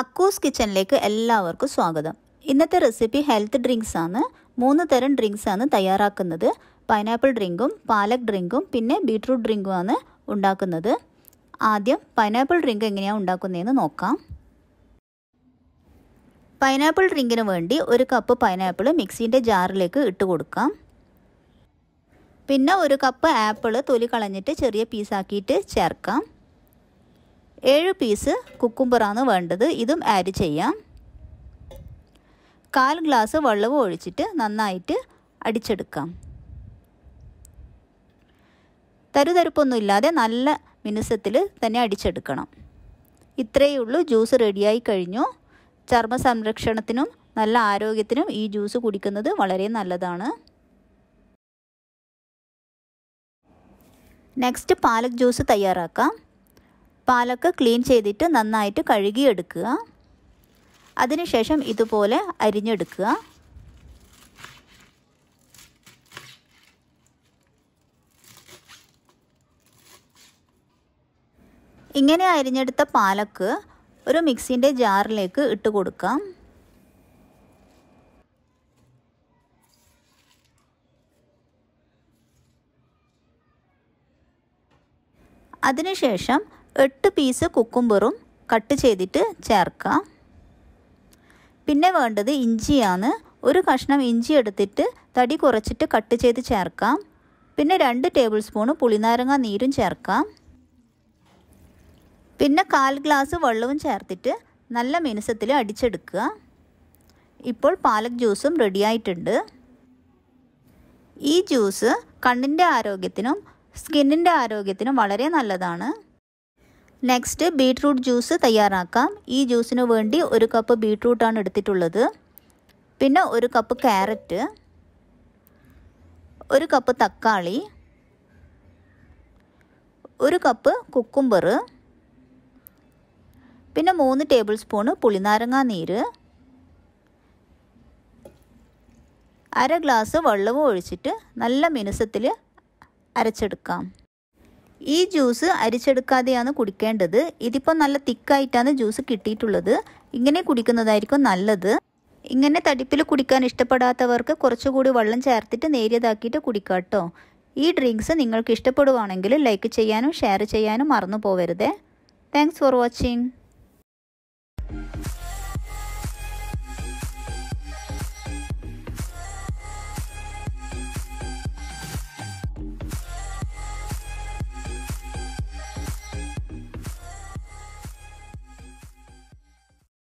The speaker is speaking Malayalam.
അക്കോസ് കിച്ചണിലേക്ക് എല്ലാവർക്കും സ്വാഗതം ഇന്നത്തെ റെസിപ്പി ഹെൽത്ത് ഡ്രിങ്ക്സ് ആണ് മൂന്ന് തരം ഡ്രിങ്ക്സ് ആണ് തയ്യാറാക്കുന്നത് പൈനാപ്പിൾ ഡ്രിങ്കും പാലക് ഡ്രിങ്കും പിന്നെ ബീട്രൂട്ട് ഡ്രിങ്കും ആണ് ഉണ്ടാക്കുന്നത് ആദ്യം പൈനാപ്പിൾ ഡ്രിങ്ക് എങ്ങനെയാണ് ഉണ്ടാക്കുന്നതെന്ന് നോക്കാം പൈനാപ്പിൾ ഡ്രിങ്കിന് വേണ്ടി ഒരു കപ്പ് പൈനാപ്പിൾ മിക്സിൻ്റെ ജാറിലേക്ക് ഇട്ട് കൊടുക്കാം പിന്നെ ഒരു കപ്പ് ആപ്പിൾ തൊലി കളഞ്ഞിട്ട് ചെറിയ പീസാക്കിയിട്ട് ചേർക്കാം ഏഴ് പീസ് കുക്കുംബറാണ് വേണ്ടത് ഇതും ആഡ് ചെയ്യാം കാൽ ഗ്ലാസ് വെള്ളവും ഒഴിച്ചിട്ട് നന്നായിട്ട് അടിച്ചെടുക്കാം തരുതരുപ്പൊന്നുമില്ലാതെ നല്ല മിനുസത്തിൽ തന്നെ അടിച്ചെടുക്കണം ഇത്രയേ ഉള്ളൂ ജ്യൂസ് റെഡിയായി കഴിഞ്ഞു ചർമ്മ സംരക്ഷണത്തിനും നല്ല ആരോഗ്യത്തിനും ഈ ജ്യൂസ് കുടിക്കുന്നത് വളരെ നല്ലതാണ് നെക്സ്റ്റ് പാലക് ജ്യൂസ് തയ്യാറാക്കാം പാലൊക്കെ ക്ലീൻ ചെയ്തിട്ട് നന്നായിട്ട് കഴുകിയെടുക്കുക അതിനുശേഷം ഇതുപോലെ അരിഞ്ഞെടുക്കുക ഇങ്ങനെ അരിഞ്ഞെടുത്ത പാലക്ക് ഒരു മിക്സിൻ്റെ ജാറിലേക്ക് ഇട്ട് കൊടുക്കാം അതിനുശേഷം എട്ട് പീസ് കുക്കുംബറും കട്ട് ചെയ്തിട്ട് ചേർക്കാം പിന്നെ വേണ്ടത് ഇഞ്ചിയാണ് ഒരു കഷ്ണം ഇഞ്ചി എടുത്തിട്ട് തടി കുറച്ചിട്ട് കട്ട് ചെയ്ത് ചേർക്കാം പിന്നെ രണ്ട് ടേബിൾ സ്പൂണ് പുളിനാരങ്ങ നീരും ചേർക്കാം പിന്നെ കാൽ ഗ്ലാസ് വെള്ളവും ചേർത്തിട്ട് നല്ല മിനുസത്തിൽ അടിച്ചെടുക്കുക ഇപ്പോൾ പാലക് ജ്യൂസും റെഡിയായിട്ടുണ്ട് ഈ ജ്യൂസ് കണ്ണിൻ്റെ ആരോഗ്യത്തിനും സ്കിന്നിൻ്റെ ആരോഗ്യത്തിനും വളരെ നല്ലതാണ് നെക്സ്റ്റ് ബീട്രൂട്ട് ജ്യൂസ് തയ്യാറാക്കാം ഈ ജ്യൂസിന് വേണ്ടി ഒരു കപ്പ് ബീട്രൂട്ടാണ് എടുത്തിട്ടുള്ളത് പിന്നെ ഒരു കപ്പ് ക്യാരറ്റ് ഒരു കപ്പ് തക്കാളി ഒരു കപ്പ് കുക്കുംബർ പിന്നെ മൂന്ന് ടേബിൾ സ്പൂണ് പുളിനാരങ്ങാ നീര് അര ഗ്ലാസ് വെള്ളവും ഒഴിച്ചിട്ട് നല്ല മിനുസത്തിൽ അരച്ചെടുക്കാം ഈ ജ്യൂസ് അരിച്ചെടുക്കാതെയാണ് കുടിക്കേണ്ടത് ഇതിപ്പോൾ നല്ല തിക്കായിട്ടാണ് ജ്യൂസ് കിട്ടിയിട്ടുള്ളത് ഇങ്ങനെ കുടിക്കുന്നതായിരിക്കും നല്ലത് ഇങ്ങനെ തടിപ്പിൽ കുടിക്കാൻ ഇഷ്ടപ്പെടാത്തവർക്ക് കുറച്ചുകൂടി വെള്ളം ചേർത്തിട്ട് നേരിയതാക്കിയിട്ട് കുടിക്കാട്ടോ ഈ ഡ്രിങ്ക്സ് നിങ്ങൾക്ക് ഇഷ്ടപ്പെടുവാണെങ്കിൽ ലൈക്ക് ചെയ്യാനും ഷെയർ ചെയ്യാനും മറന്നു പോവരുതേ താങ്ക്സ് ഫോർ വാച്ചിങ്